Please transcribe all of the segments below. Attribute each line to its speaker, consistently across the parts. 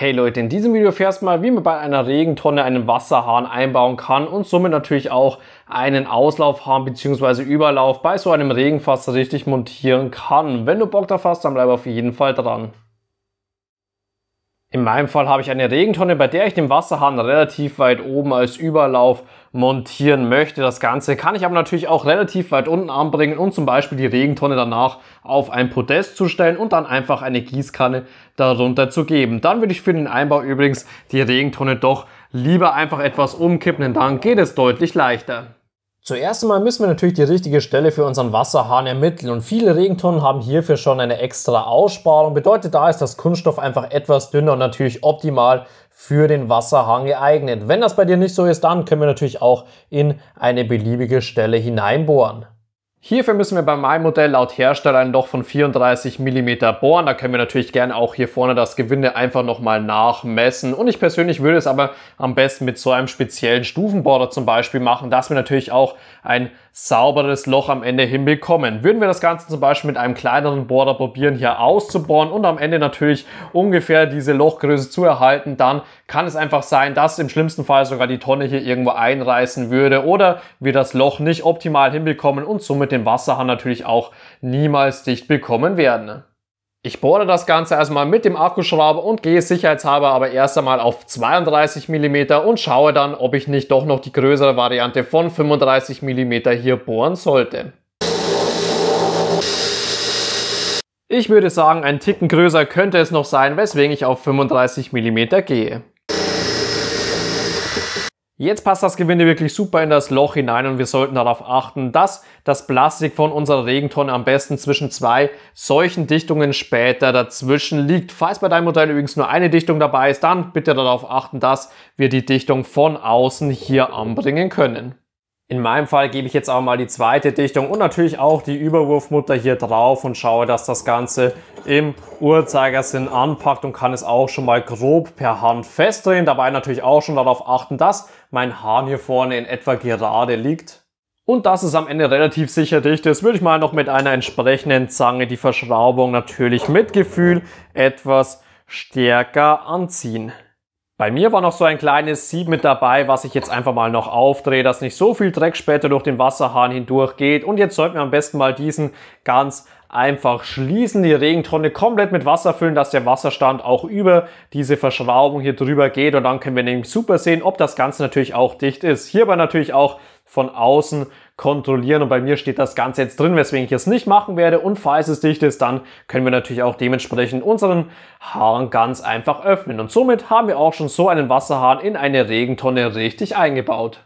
Speaker 1: Hey Leute, in diesem Video erfährst du mal, wie man bei einer Regentonne einen Wasserhahn einbauen kann und somit natürlich auch einen Auslaufhahn bzw. Überlauf bei so einem Regenfass richtig montieren kann. Wenn du Bock drauf hast, dann bleib auf jeden Fall dran. In meinem Fall habe ich eine Regentonne, bei der ich den Wasserhahn relativ weit oben als Überlauf montieren möchte. Das Ganze kann ich aber natürlich auch relativ weit unten anbringen, und zum Beispiel die Regentonne danach auf ein Podest zu stellen und dann einfach eine Gießkanne darunter zu geben. Dann würde ich für den Einbau übrigens die Regentonne doch lieber einfach etwas umkippen, denn dann geht es deutlich leichter. Zuerst einmal müssen wir natürlich die richtige Stelle für unseren Wasserhahn ermitteln und viele Regentonnen haben hierfür schon eine extra Aussparung. Bedeutet, da ist das Kunststoff einfach etwas dünner und natürlich optimal für den Wasserhahn geeignet. Wenn das bei dir nicht so ist, dann können wir natürlich auch in eine beliebige Stelle hineinbohren. Hierfür müssen wir bei meinem Modell laut Hersteller ein Loch von 34 mm bohren. Da können wir natürlich gerne auch hier vorne das Gewinde einfach nochmal nachmessen. Und ich persönlich würde es aber am besten mit so einem speziellen Stufenbohrer zum Beispiel machen, dass wir natürlich auch ein sauberes Loch am Ende hinbekommen. Würden wir das Ganze zum Beispiel mit einem kleineren Bohrer probieren, hier auszubohren und am Ende natürlich ungefähr diese Lochgröße zu erhalten, dann kann es einfach sein, dass im schlimmsten Fall sogar die Tonne hier irgendwo einreißen würde oder wir das Loch nicht optimal hinbekommen und somit den Wasserhahn natürlich auch niemals dicht bekommen werden. Ich bohre das Ganze erstmal mit dem Akkuschrauber und gehe sicherheitshalber aber erst einmal auf 32 mm und schaue dann, ob ich nicht doch noch die größere Variante von 35 mm hier bohren sollte. Ich würde sagen, ein Ticken größer könnte es noch sein, weswegen ich auf 35 mm gehe. Jetzt passt das Gewinde wirklich super in das Loch hinein und wir sollten darauf achten, dass das Plastik von unserer Regentonne am besten zwischen zwei solchen Dichtungen später dazwischen liegt. Falls bei deinem Modell übrigens nur eine Dichtung dabei ist, dann bitte darauf achten, dass wir die Dichtung von außen hier anbringen können. In meinem Fall gebe ich jetzt auch mal die zweite Dichtung und natürlich auch die Überwurfmutter hier drauf und schaue, dass das Ganze im Uhrzeigersinn anpackt und kann es auch schon mal grob per Hand festdrehen. Dabei natürlich auch schon darauf achten, dass mein Hahn hier vorne in etwa gerade liegt. Und dass es am Ende relativ sicher dicht ist, würde ich mal noch mit einer entsprechenden Zange die Verschraubung natürlich mit Gefühl etwas stärker anziehen. Bei mir war noch so ein kleines Sieb mit dabei, was ich jetzt einfach mal noch aufdrehe, dass nicht so viel Dreck später durch den Wasserhahn hindurch geht. Und jetzt sollten wir am besten mal diesen ganz einfach schließen, die Regentonne komplett mit Wasser füllen, dass der Wasserstand auch über diese Verschraubung hier drüber geht und dann können wir nämlich super sehen, ob das Ganze natürlich auch dicht ist. Hierbei natürlich auch von außen kontrollieren und bei mir steht das Ganze jetzt drin, weswegen ich es nicht machen werde und falls es dicht ist, dann können wir natürlich auch dementsprechend unseren Hahn ganz einfach öffnen und somit haben wir auch schon so einen Wasserhahn in eine Regentonne richtig eingebaut.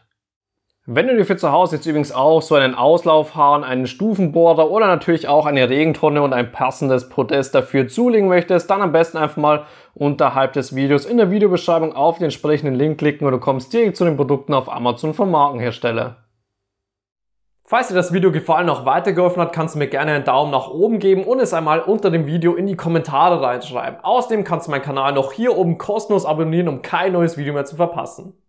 Speaker 1: Wenn du dir für zu Hause jetzt übrigens auch so einen Auslaufhahn, einen Stufenbohrer oder natürlich auch eine Regentonne und ein passendes Podest dafür zulegen möchtest, dann am besten einfach mal unterhalb des Videos in der Videobeschreibung auf den entsprechenden Link klicken und du kommst direkt zu den Produkten auf Amazon vom Markenhersteller. Falls dir das Video gefallen und auch weitergeholfen hat, kannst du mir gerne einen Daumen nach oben geben und es einmal unter dem Video in die Kommentare reinschreiben. Außerdem kannst du meinen Kanal noch hier oben kostenlos abonnieren, um kein neues Video mehr zu verpassen.